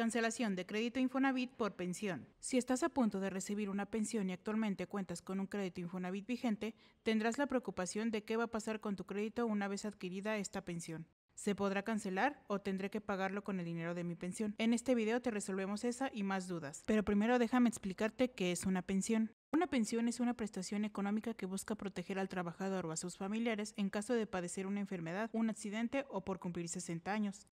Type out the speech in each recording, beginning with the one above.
Cancelación de crédito Infonavit por pensión. Si estás a punto de recibir una pensión y actualmente cuentas con un crédito Infonavit vigente, tendrás la preocupación de qué va a pasar con tu crédito una vez adquirida esta pensión. ¿Se podrá cancelar o tendré que pagarlo con el dinero de mi pensión? En este video te resolvemos esa y más dudas, pero primero déjame explicarte qué es una pensión. Una pensión es una prestación económica que busca proteger al trabajador o a sus familiares en caso de padecer una enfermedad, un accidente o por cumplir 60 años.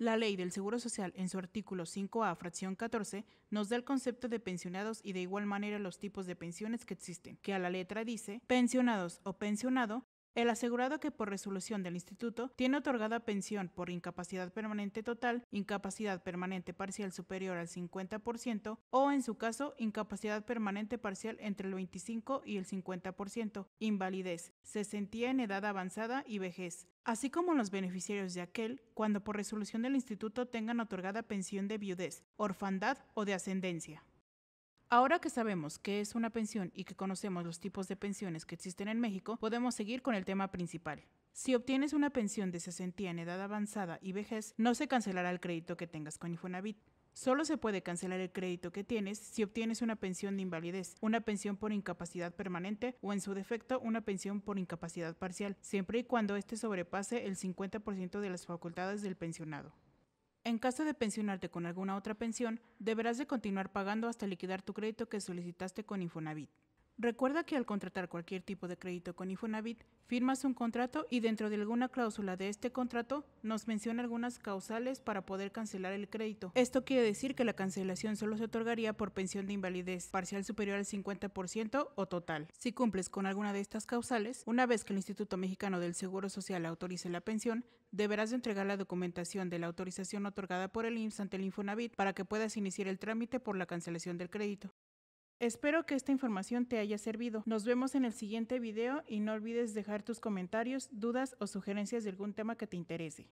La ley del Seguro Social, en su artículo 5A, fracción 14, nos da el concepto de pensionados y de igual manera los tipos de pensiones que existen, que a la letra dice, pensionados o pensionado el asegurado que por resolución del instituto tiene otorgada pensión por incapacidad permanente total, incapacidad permanente parcial superior al 50% o en su caso incapacidad permanente parcial entre el 25 y el 50%, invalidez, se sentía en edad avanzada y vejez, así como los beneficiarios de aquel cuando por resolución del instituto tengan otorgada pensión de viudez, orfandad o de ascendencia. Ahora que sabemos qué es una pensión y que conocemos los tipos de pensiones que existen en México, podemos seguir con el tema principal. Si obtienes una pensión de 60 en edad avanzada y vejez, no se cancelará el crédito que tengas con Infonavit. Solo se puede cancelar el crédito que tienes si obtienes una pensión de invalidez, una pensión por incapacidad permanente o en su defecto una pensión por incapacidad parcial, siempre y cuando éste sobrepase el 50% de las facultades del pensionado. En caso de pensionarte con alguna otra pensión, deberás de continuar pagando hasta liquidar tu crédito que solicitaste con Infonavit. Recuerda que al contratar cualquier tipo de crédito con Infonavit, firmas un contrato y dentro de alguna cláusula de este contrato nos menciona algunas causales para poder cancelar el crédito. Esto quiere decir que la cancelación solo se otorgaría por pensión de invalidez parcial superior al 50% o total. Si cumples con alguna de estas causales, una vez que el Instituto Mexicano del Seguro Social autorice la pensión, deberás de entregar la documentación de la autorización otorgada por el IMSS ante el Infonavit para que puedas iniciar el trámite por la cancelación del crédito. Espero que esta información te haya servido. Nos vemos en el siguiente video y no olvides dejar tus comentarios, dudas o sugerencias de algún tema que te interese.